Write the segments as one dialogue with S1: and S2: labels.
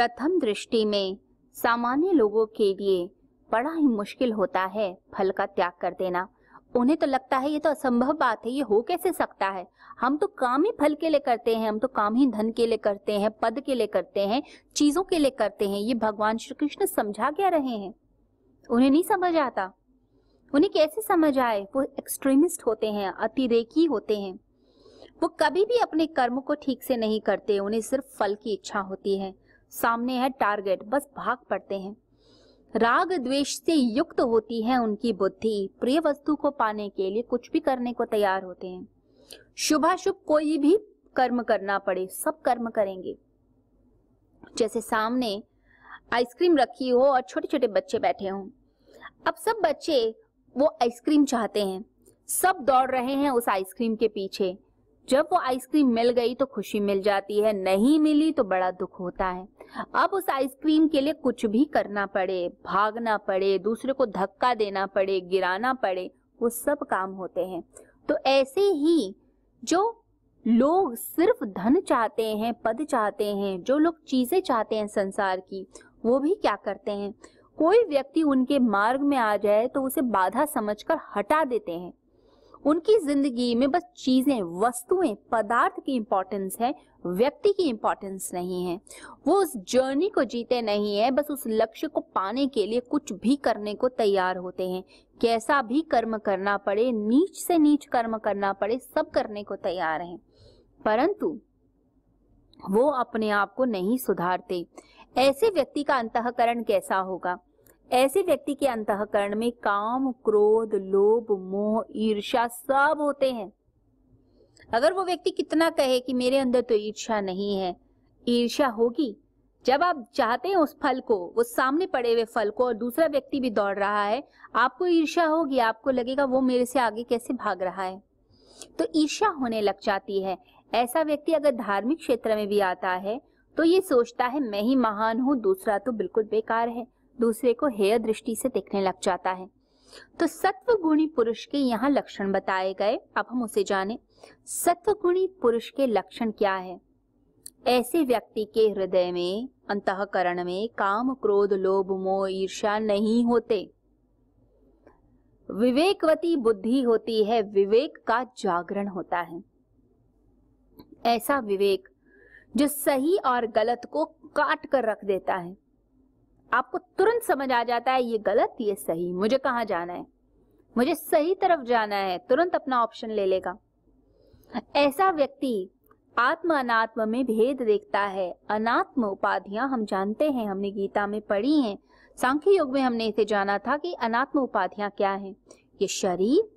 S1: प्रथम दृष्टि में सामान्य लोगों के लिए बड़ा ही मुश्किल होता है फल का त्याग कर देना उन्हें तो लगता है ये तो असंभव बात है ये हो कैसे सकता है हम तो काम ही फल के लिए करते हैं हम तो काम ही धन के लिए करते हैं पद के लिए करते हैं चीजों के लिए करते हैं ये भगवान श्री कृष्ण समझा क्या रहे हैं उन्हें नहीं समझ आता उन्हें कैसे समझ आए वो एक्सट्रीमिस्ट होते हैं अतिरेकी होते हैं वो कभी भी अपने कर्म को ठीक से नहीं करते उन्हें सिर्फ फल की इच्छा होती है सामने है टारगेट बस भाग पड़ते हैं राग द्वेष से युक्त होती है उनकी बुद्धि प्रिय वस्तु को पाने के लिए कुछ भी करने को तैयार होते हैं शुभाशुभ कोई भी कर्म करना पड़े सब कर्म करेंगे जैसे सामने आइसक्रीम रखी हो और छोटे छोटे बच्चे बैठे हों अब सब बच्चे वो आइसक्रीम चाहते हैं सब दौड़ रहे हैं उस आइसक्रीम के पीछे जब वो आइसक्रीम मिल गई तो खुशी मिल जाती है नहीं मिली तो बड़ा दुख होता है अब उस आइसक्रीम के लिए कुछ भी करना पड़े भागना पड़े दूसरे को धक्का देना पड़े गिराना पड़े वो सब काम होते हैं तो ऐसे ही जो लोग सिर्फ धन चाहते हैं पद चाहते हैं जो लोग चीजें चाहते हैं संसार की वो भी क्या करते हैं कोई व्यक्ति उनके मार्ग में आ जाए तो उसे बाधा समझकर हटा देते हैं उनकी जिंदगी में बस चीजें वस्तुएं पदार्थ की इम्पोर्टेंस है व्यक्ति की इम्पोर्टेंस नहीं है वो उस जर्नी को जीते नहीं है बस उस लक्ष्य को पाने के लिए कुछ भी करने को तैयार होते हैं कैसा भी कर्म करना पड़े नीच से नीच कर्म करना पड़े सब करने को तैयार हैं परंतु वो अपने आप को नहीं सुधारते ऐसे व्यक्ति का अंतकरण कैसा होगा ऐसे व्यक्ति के अंतकरण में काम क्रोध लोभ मोह ईर्षा सब होते हैं अगर वो व्यक्ति कितना कहे कि मेरे अंदर तो ईर्षा नहीं है ईर्षा होगी जब आप चाहते हैं उस फल को वो सामने पड़े हुए फल को और दूसरा व्यक्ति भी दौड़ रहा है आपको ईर्षा होगी आपको लगेगा वो मेरे से आगे कैसे भाग रहा है तो ईर्षा होने लग जाती है ऐसा व्यक्ति अगर धार्मिक क्षेत्र में भी आता है तो ये सोचता है मैं ही महान हूँ दूसरा तो बिल्कुल बेकार है दूसरे को हेय दृष्टि से देखने लग जाता है तो सत्व गुणी पुरुष के यहाँ लक्षण बताए गए अब हम उसे जाने सत्व गुणी पुरुष के लक्षण क्या है ऐसे व्यक्ति के हृदय में अंतकरण में काम क्रोध लोभ मोह ईर्ष्या नहीं होते विवेकवती बुद्धि होती है विवेक का जागरण होता है ऐसा विवेक जो सही और गलत को काट कर रख देता है आपको तुरंत समझ आ जाता है ये गलत ये सही मुझे कहाँ जाना है मुझे सही तरफ जाना है तुरंत अपना ऑप्शन ले लेगा ऐसा व्यक्ति आत्म अनात्म में भेद देखता है अनात्म उपाधियां हम जानते हैं हमने गीता में पढ़ी हैं सांख्य योग में हमने इसे जाना था कि अनात्म उपाधियां क्या हैं ये शरीर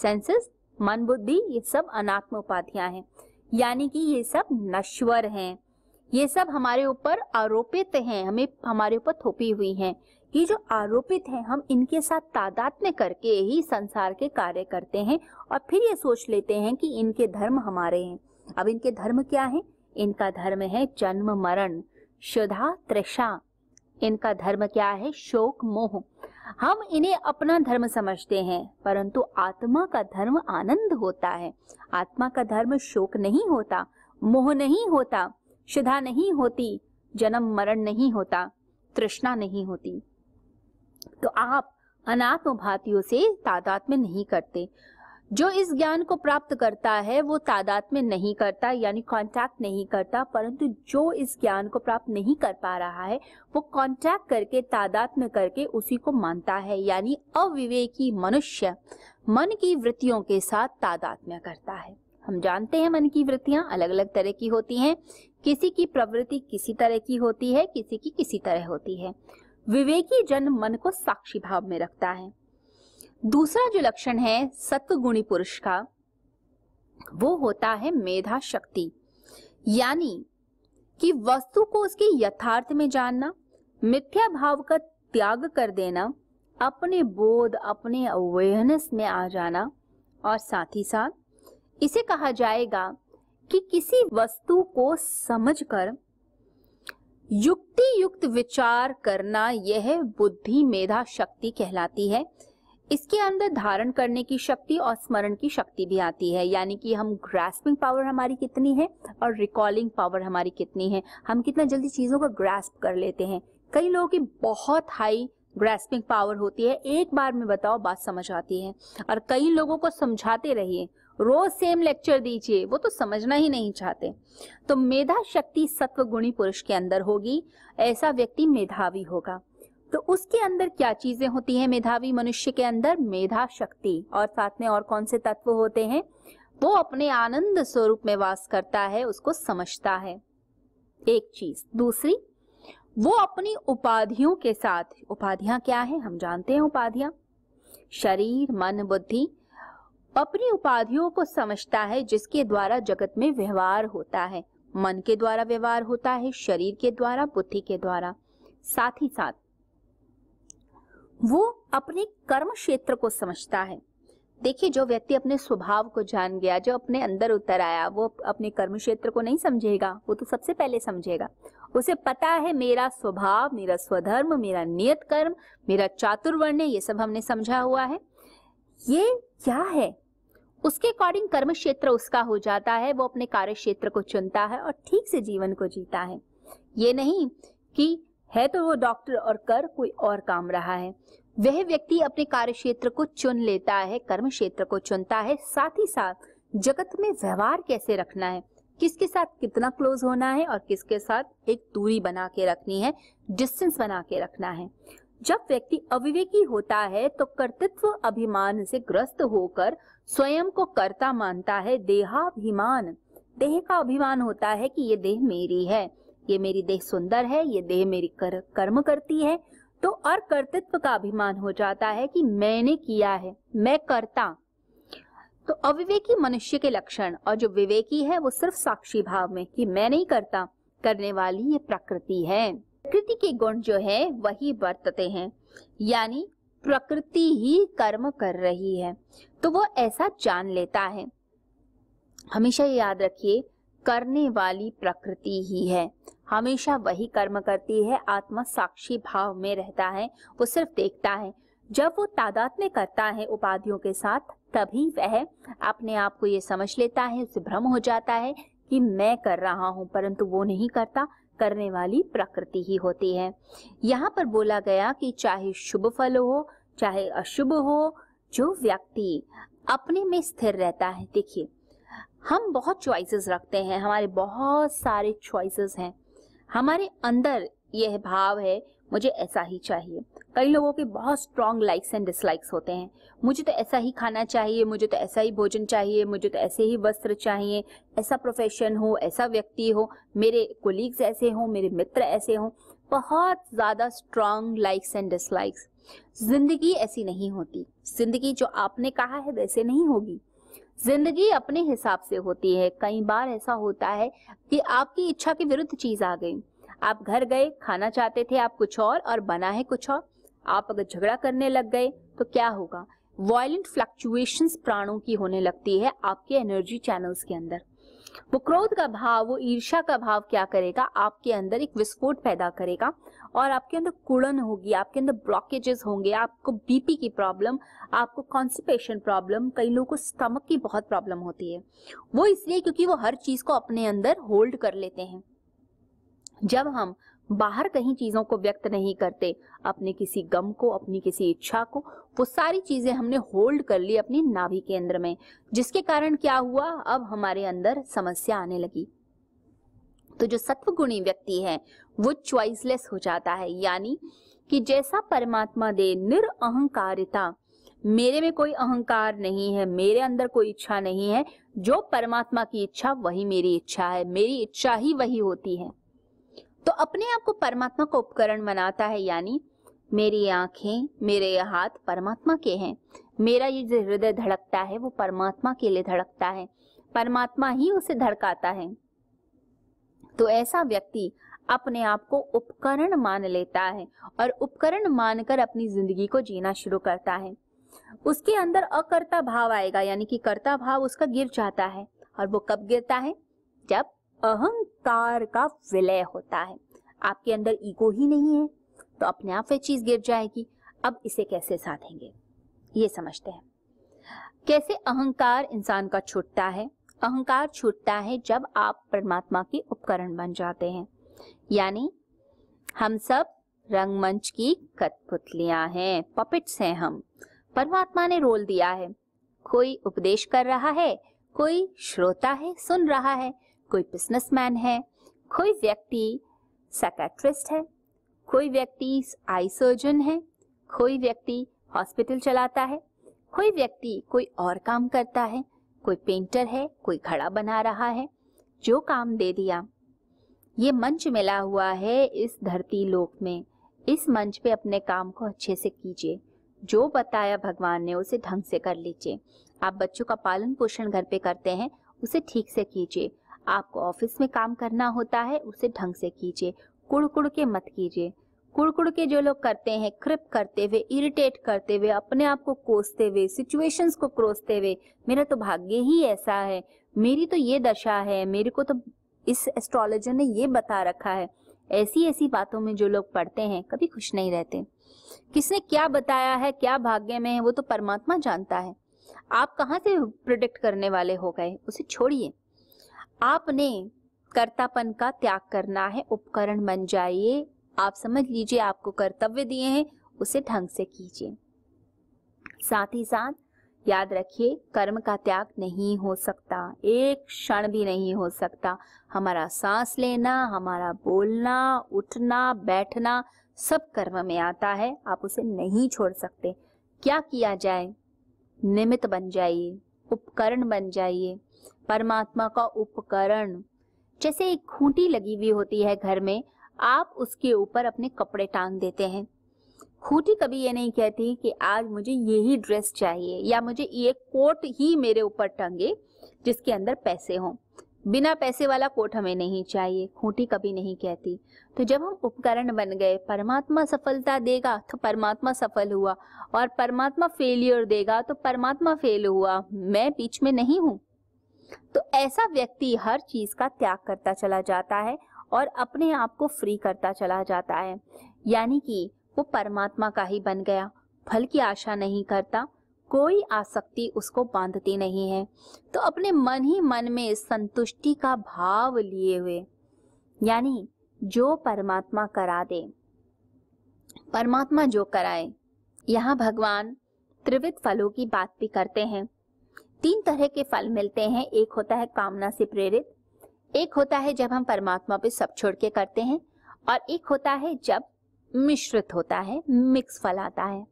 S1: सेंसेस मन बुद्धि ये सब अनात्म उपाधियां हैं यानी कि ये सब नश्वर हैं ये सब हमारे ऊपर आरोपित हैं हमें हमारे ऊपर थोपी हुई हैं ये जो आरोपित हैं हम इनके साथ तादाद में करके ही संसार के कार्य करते हैं और फिर ये सोच लेते हैं कि इनके धर्म हमारे हैं अब इनके धर्म क्या है इनका धर्म है जन्म मरण शुदा त्रिषा इनका धर्म क्या है शोक मोह हम इन्हें अपना धर्म समझते हैं परंतु आत्मा का धर्म आनंद होता है आत्मा का धर्म शोक नहीं होता मोह नहीं होता शिधा नहीं होती जन्म मरण नहीं होता तृष्णा नहीं होती तो आप अनात्म भातियों से तादात में नहीं करते जो इस ज्ञान को प्राप्त करता है वो तादात में नहीं करता यानी कांटेक्ट नहीं करता परंतु जो इस ज्ञान को प्राप्त नहीं कर पा रहा है वो कांटेक्ट करके तादात में करके उसी को मानता है यानी अविवेकी मनुष्य मन की वृत्तियों के साथ तादात्म्य करता है हम जानते हैं मन की वृत्तियां अलग अलग तरह की होती हैं किसी की प्रवृत्ति किसी तरह की होती है किसी की किसी तरह होती है विवेकी जन मन को साक्षी भाव में रखता है दूसरा जो लक्षण है सत्व गुणी पुरुष का वो होता है मेधा शक्ति यानी कि वस्तु को उसके यथार्थ में जानना मिथ्या भाव का त्याग कर देना अपने बोध अपने अवेयरनेस में आ जाना और साथ ही साथ इसे कहा जाएगा कि किसी वस्तु को समझकर युक्ति युक्त विचार करना यह बुद्धि मेधा शक्ति कहलाती है इसके अंदर धारण करने की शक्ति और स्मरण की शक्ति भी आती है यानी कि हम ग्रास्पिंग पावर हमारी कितनी है और रिकॉलिंग पावर हमारी कितनी है हम कितना जल्दी चीजों को ग्रास्प कर लेते हैं कई लोगों की बहुत हाई ग्रास्पिंग पावर होती है एक बार में बताओ बात समझ आती है और कई लोगों को समझाते रहिए रोज सेम लेक्चर दीजिए वो तो समझना ही नहीं चाहते तो मेधा शक्ति सत्व गुणी पुरुष के अंदर होगी ऐसा व्यक्ति मेधावी होगा तो उसके अंदर क्या चीजें होती हैं मेधावी मनुष्य के अंदर मेधा शक्ति और साथ में और कौन से तत्व होते हैं वो अपने आनंद स्वरूप में वास करता है उसको समझता है एक चीज दूसरी वो अपनी उपाधियों के साथ उपाधियां क्या है हम जानते हैं उपाधियां शरीर मन बुद्धि अपनी उपाधियों को समझता है जिसके द्वारा जगत में व्यवहार होता है मन के द्वारा व्यवहार होता है शरीर के द्वारा बुद्धि के द्वारा साथ ही साथ वो अपने कर्म क्षेत्र को समझता है देखिए जो व्यक्ति अपने स्वभाव को जान गया जो अपने अंदर उतर आया वो अपने कर्म क्षेत्र को नहीं समझेगा वो तो सबसे पहले समझेगा उसे पता है मेरा स्वभाव मेरा स्वधर्म मेरा नियत कर्म मेरा चातुर्वर्ण ये सब हमने समझा हुआ है ये क्या है उसके अकॉर्डिंग कर्म क्षेत्र उसका हो जाता है वो अपने कार्य क्षेत्र को चुनता है और ठीक से जीवन को जीता है ये नहीं कि है तो वो डॉक्टर और कर कोई और काम रहा है वह व्यक्ति अपने कार्य क्षेत्र को चुन लेता है कर्म क्षेत्र को चुनता है साथ ही साथ जगत में व्यवहार कैसे रखना है किसके साथ कितना क्लोज होना है और किसके साथ एक दूरी बना के रखनी है डिस्टेंस बना के रखना है जब व्यक्ति अविवेकी होता है तो कर्तृत्व अभिमान से ग्रस्त होकर स्वयं को कर्ता मानता है देहाभिमान देह का अभिमान होता है कि ये देह मेरी है ये मेरी देह सुंदर है ये देह मेरी कर, कर्म करती है तो और कर्तृत्व का अभिमान हो जाता है कि मैंने किया है मैं करता तो अविवेकी मनुष्य के लक्षण और जो विवेकी है वो सिर्फ साक्षी भाव में कि मैं नहीं करता करने वाली ये प्रकृति है प्रकृति के गुण जो है वही बरतते हैं यानी प्रकृति ही कर्म कर रही है तो वो ऐसा जान लेता है हमेशा याद रखिए करने वाली प्रकृति ही है हमेशा वही कर्म करती है आत्मा साक्षी भाव में रहता है वो सिर्फ देखता है जब वो तादाद में करता है उपाधियों के साथ तभी वह अपने आप को ये समझ लेता है उसे भ्रम हो जाता है कि मैं कर रहा हूँ परंतु वो नहीं करता करने वाली प्रकृति ही होती है यहाँ पर बोला गया कि चाहे शुभ फल हो चाहे अशुभ हो जो व्यक्ति अपने में स्थिर रहता है देखिए हम बहुत चॉइसेस रखते हैं हमारे बहुत सारे चॉइसेस हैं हमारे अंदर यह भाव है मुझे ऐसा ही चाहिए कई लोगों के बहुत स्ट्रांग लाइक्स एंड डिसलाइक्स होते हैं मुझे तो ऐसा ही खाना चाहिए मुझे तो ऐसा ही भोजन चाहिए मुझे तो ऐसे ही वस्त्र चाहिए ऐसा प्रोफेशन हो ऐसा व्यक्ति हो मेरे कोलीग्स ऐसे हों मेरे मित्र ऐसे हों बहुत ज़्यादा स्ट्रांग लाइक्स एंड डिसलाइक्स जिंदगी ऐसी नहीं होती जिंदगी जो आपने कहा है वैसे नहीं होगी जिंदगी अपने हिसाब से होती है कई बार ऐसा होता है कि आपकी इच्छा के विरुद्ध चीज आ गई आप घर गए खाना चाहते थे आप कुछ और और बना है कुछ और आप अगर झगड़ा करने लग गए तो क्या होगा वायलेंट फ्लक्चुएशंस प्राणों की होने लगती है आपके एनर्जी चैनल्स के अंदर वो क्रोध का भाव वो ईर्षा का भाव क्या करेगा आपके अंदर एक विस्फोट पैदा करेगा और आपके अंदर कुड़न होगी आपके अंदर ब्लॉकेजेस होंगे आपको बीपी की प्रॉब्लम आपको कॉन्स्टिपेशन प्रॉब्लम कई लोगों को स्टमक की बहुत प्रॉब्लम होती है वो इसलिए क्योंकि वो हर चीज को अपने अंदर होल्ड कर लेते हैं जब हम बाहर कहीं चीजों को व्यक्त नहीं करते अपने किसी गम को अपनी किसी इच्छा को वो सारी चीजें हमने होल्ड कर ली अपनी नाभि केंद्र में जिसके कारण क्या हुआ अब हमारे अंदर समस्या आने लगी तो जो सत्वगुणी व्यक्ति है वो च्वाइसलेस हो जाता है यानी कि जैसा परमात्मा दे निरअहकारिता मेरे में कोई अहंकार नहीं है मेरे अंदर कोई इच्छा नहीं है जो परमात्मा की इच्छा वही मेरी इच्छा है मेरी इच्छा ही वही होती है तो अपने आप को परमात्मा का उपकरण बनाता है यानी मेरी आंखें मेरे हाथ परमात्मा के हैं मेरा ये जो हृदय धड़कता है वो परमात्मा के लिए धड़कता है परमात्मा ही उसे धड़काता है तो ऐसा व्यक्ति अपने आप को उपकरण मान लेता है और उपकरण मानकर अपनी जिंदगी को जीना शुरू करता है उसके अंदर अकर्ता भाव आएगा यानी कि कर्ता भाव उसका गिर जाता है और वो कब गिरता है जब अहंकार का विलय होता है आपके अंदर ईगो ही नहीं है तो अपने आप वह चीज गिर जाएगी अब इसे कैसे साधेंगे ये समझते हैं कैसे अहंकार इंसान का छूटता है अहंकार छूटता है जब आप परमात्मा के उपकरण बन जाते हैं यानी हम सब रंगमंच की कठपुतलियां हैं पपिट्स हैं हम परमात्मा ने रोल दिया है कोई उपदेश कर रहा है कोई श्रोता है सुन रहा है कोई बिजनेसमैन है कोई व्यक्ति साइकेट्रिस्ट है कोई व्यक्ति आई सर्जन है कोई व्यक्ति हॉस्पिटल चलाता है कोई व्यक्ति कोई और काम करता है कोई पेंटर है कोई घड़ा बना रहा है जो काम दे दिया ये मंच मिला हुआ है इस धरती लोक में इस मंच पे अपने काम को अच्छे से कीजिए जो बताया भगवान ने उसे ढंग से कर लीजिए आप बच्चों का पालन पोषण घर पे करते हैं उसे ठीक से कीजिए आपको ऑफिस में काम करना होता है उसे ढंग से कीजिए कुड़ कुड़ के मत कीजिए कुड़ कुड़ के जो लोग करते हैं क्रिप करते हुए इरिटेट करते हुए अपने आप को कोसते हुए सिचुएशंस को क्रोसते हुए मेरा तो भाग्य ही ऐसा है मेरी तो ये दशा है मेरे को तो इस एस्ट्रोलॉजर ने ये बता रखा है ऐसी ऐसी बातों में जो लोग पढ़ते हैं कभी खुश नहीं रहते किसने क्या बताया है क्या भाग्य में है वो तो परमात्मा जानता है आप कहाँ से प्रोडिक्ट करने वाले हो गए उसे छोड़िए आपने कर्तापन का त्याग करना है उपकरण बन जाइए आप समझ लीजिए आपको कर्तव्य दिए हैं उसे ढंग से कीजिए साथ ही साथ याद रखिए कर्म का त्याग नहीं हो सकता एक क्षण भी नहीं हो सकता हमारा सांस लेना हमारा बोलना उठना बैठना सब कर्म में आता है आप उसे नहीं छोड़ सकते क्या किया जाए निमित्त बन जाइए उपकरण बन जाइए परमात्मा का उपकरण जैसे एक खूंटी लगी हुई होती है घर में आप उसके ऊपर अपने कपड़े टांग देते हैं खूंटी कभी ये नहीं कहती कि आज मुझे यही ड्रेस चाहिए या मुझे ये कोट ही मेरे ऊपर टंगे जिसके अंदर पैसे हों बिना पैसे वाला कोट हमें नहीं चाहिए खूंटी कभी नहीं कहती तो जब हम उपकरण बन गए परमात्मा सफलता देगा तो परमात्मा सफल हुआ और परमात्मा फेलियर देगा तो परमात्मा फेल हुआ मैं बीच में नहीं हूँ तो ऐसा व्यक्ति हर चीज का त्याग करता चला जाता है और अपने आप को फ्री करता चला जाता है यानी कि वो परमात्मा का ही बन गया फल की आशा नहीं करता कोई आसक्ति उसको बांधती नहीं है तो अपने मन ही मन में संतुष्टि का भाव लिए हुए यानी जो परमात्मा करा दे परमात्मा जो कराए यहाँ भगवान त्रिविध फलों की बात भी करते हैं तीन तरह के फल मिलते हैं एक होता है कामना से प्रेरित एक होता है जब हम परमात्मा पे सब छोड़ के करते हैं और एक होता है जब मिश्रित होता है मिक्स फल आता है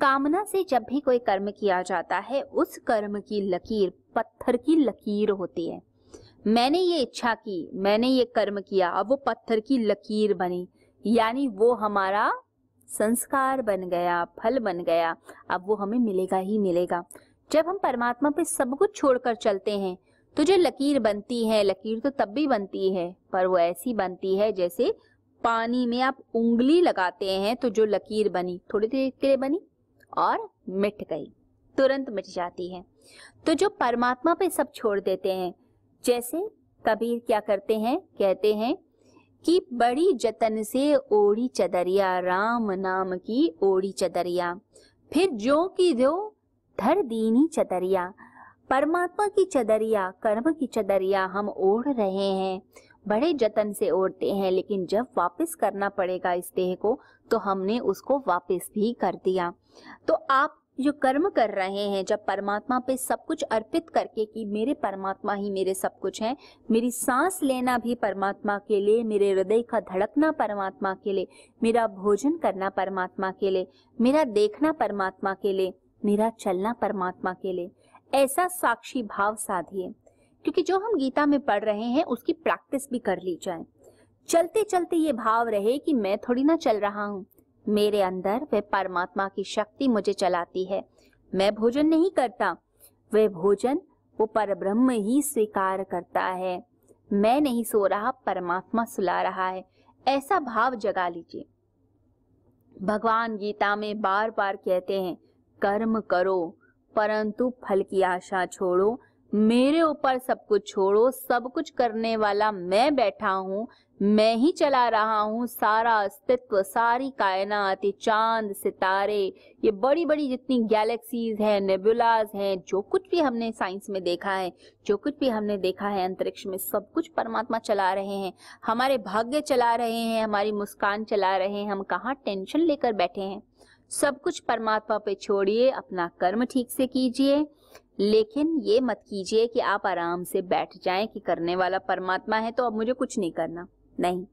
S1: कामना से जब भी कोई कर्म किया जाता है उस कर्म की लकीर पत्थर की लकीर होती है मैंने ये इच्छा की मैंने ये कर्म किया अब वो पत्थर की लकीर बनी यानी वो हमारा संस्कार बन गया फल बन गया अब वो हमें मिलेगा ही मिलेगा जब हम परमात्मा पे सब कुछ छोड़कर चलते हैं तो जो लकीर बनती है लकीर तो तब भी बनती है पर वो ऐसी बनती है जैसे पानी में आप उंगली लगाते हैं तो जो लकीर बनी थोड़ी देर के लिए बनी और मिट गई तुरंत मिट जाती है तो जो परमात्मा पे सब छोड़ देते हैं जैसे कबीर क्या करते हैं कहते हैं कि बड़ी जतन से ओढ़ी चदरिया राम नाम की ओढ़ी चदरिया फिर जो की जो धर दीनी चदरिया परमात्मा की चदरिया कर्म की चदरिया हम ओढ़ रहे हैं बड़े जतन से ओढ़ते हैं लेकिन जब वापस करना पड़ेगा इस देह को तो हमने उसको वापस भी कर दिया तो आप जो कर्म कर रहे हैं जब परमात्मा पे सब कुछ अर्पित करके कि मेरे परमात्मा ही मेरे सब कुछ है मेरी सांस लेना भी परमात्मा के लिए मेरे हृदय का धड़कना परमात्मा के लिए मेरा भोजन करना परमात्मा के लिए मेरा देखना परमात्मा के लिए मेरा चलना परमात्मा के लिए ऐसा साक्षी भाव साधिए क्योंकि जो हम गीता में पढ़ रहे हैं उसकी प्रैक्टिस भी कर ली जाए चलते चलते ये भाव रहे कि मैं थोड़ी ना चल रहा हूँ मेरे अंदर वह परमात्मा की शक्ति मुझे चलाती है मैं भोजन नहीं करता वह भोजन वो पर ब्रह्म ही स्वीकार करता है मैं नहीं सो रहा परमात्मा सुला रहा है ऐसा भाव जगा लीजिए भगवान गीता में बार बार कहते हैं कर्म करो परंतु फल की आशा छोड़ो मेरे ऊपर सब कुछ छोड़ो सब कुछ करने वाला मैं बैठा हूँ मैं ही चला रहा हूँ सारा अस्तित्व सारी कायनात ये चांद सितारे ये बड़ी बड़ी जितनी गैलेक्सीज हैं नेबुलाज हैं जो कुछ भी हमने साइंस में देखा है जो कुछ भी हमने देखा है अंतरिक्ष में सब कुछ परमात्मा चला रहे हैं हमारे भाग्य चला रहे हैं हमारी मुस्कान चला रहे हैं हम कहाँ टेंशन लेकर बैठे हैं सब कुछ परमात्मा पे छोड़िए अपना कर्म ठीक से कीजिए लेकिन ये मत कीजिए कि आप आराम से बैठ जाएं कि करने वाला परमात्मा है तो अब मुझे कुछ नहीं करना नहीं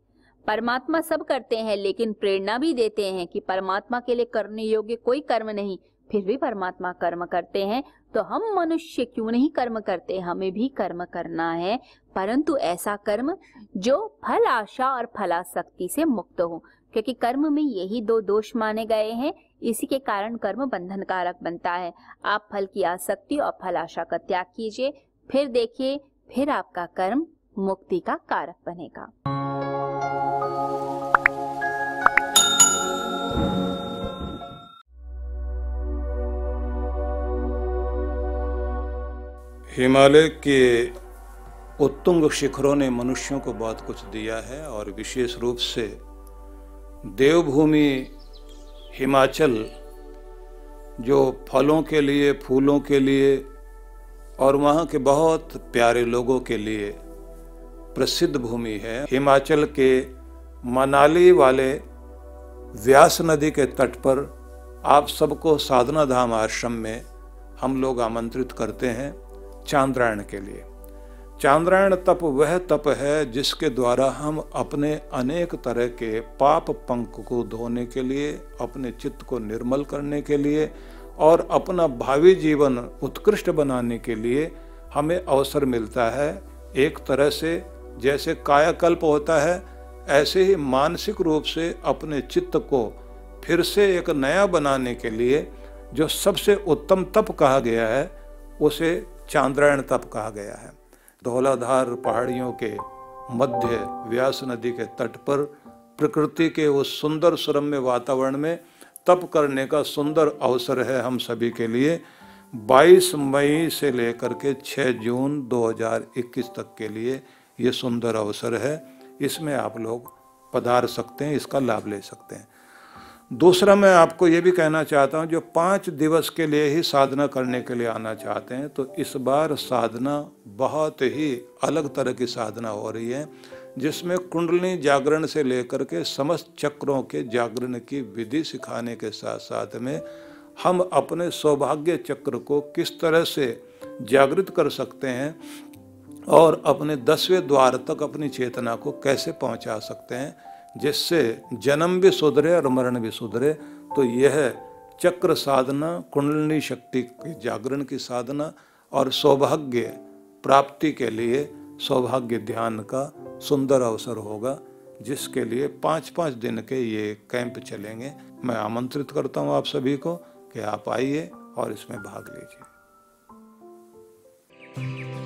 S1: परमात्मा सब करते हैं लेकिन प्रेरणा भी देते हैं कि परमात्मा के लिए करने योग्य कोई कर्म नहीं फिर भी परमात्मा कर्म करते हैं तो हम मनुष्य क्यों नहीं कर्म करते हमें भी कर्म करना है परंतु ऐसा कर्म जो फल आशा और फलाशक्ति से मुक्त हो क्योंकि कर्म में यही दो दोष माने गए हैं इसी के कारण कर्म बंधन कारक बनता है आप फल की आसक्ति और फल आशा का त्याग कीजिए फिर देखिए फिर आपका कर्म मुक्ति का कारक बनेगा
S2: हिमालय के उत्तुंग शिखरों ने मनुष्यों को बहुत कुछ दिया है और विशेष रूप से देवभूमि हिमाचल जो फलों के लिए फूलों के लिए और वहाँ के बहुत प्यारे लोगों के लिए प्रसिद्ध भूमि है हिमाचल के मनाली वाले व्यास नदी के तट पर आप सबको साधना धाम आश्रम में हम लोग आमंत्रित करते हैं चांद्रायण के लिए चांद्रायण तप वह तप है जिसके द्वारा हम अपने अनेक तरह के पाप पंख को धोने के लिए अपने चित्त को निर्मल करने के लिए और अपना भावी जीवन उत्कृष्ट बनाने के लिए हमें अवसर मिलता है एक तरह से जैसे कायाकल्प होता है ऐसे ही मानसिक रूप से अपने चित्त को फिर से एक नया बनाने के लिए जो सबसे उत्तम तप कहा गया है उसे चांद्रायण तप कहा गया है धौलाधार पहाड़ियों के मध्य व्यास नदी के तट पर प्रकृति के उस सुंदर सुरम्य वातावरण में तप करने का सुंदर अवसर है हम सभी के लिए 22 मई से लेकर के 6 जून 2021 तक के लिए ये सुंदर अवसर है इसमें आप लोग पधार सकते हैं इसका लाभ ले सकते हैं दूसरा मैं आपको ये भी कहना चाहता हूँ जो पाँच दिवस के लिए ही साधना करने के लिए आना चाहते हैं तो इस बार साधना बहुत ही अलग तरह की साधना हो रही है जिसमें कुंडली जागरण से लेकर के समस्त चक्रों के जागरण की विधि सिखाने के साथ साथ में हम अपने सौभाग्य चक्र को किस तरह से जागृत कर सकते हैं और अपने दसवें द्वार तक अपनी चेतना को कैसे पहुंचा सकते हैं जिससे जन्म भी सुधरे और मरण भी सुधरे तो यह चक्र साधना कुंडली शक्ति के जागरण की साधना और सौभाग्य प्राप्ति के लिए सौभाग्य ध्यान का सुंदर अवसर होगा जिसके लिए पाँच पाँच दिन के ये कैंप चलेंगे मैं आमंत्रित करता हूँ आप सभी को कि आप आइए और इसमें भाग लीजिए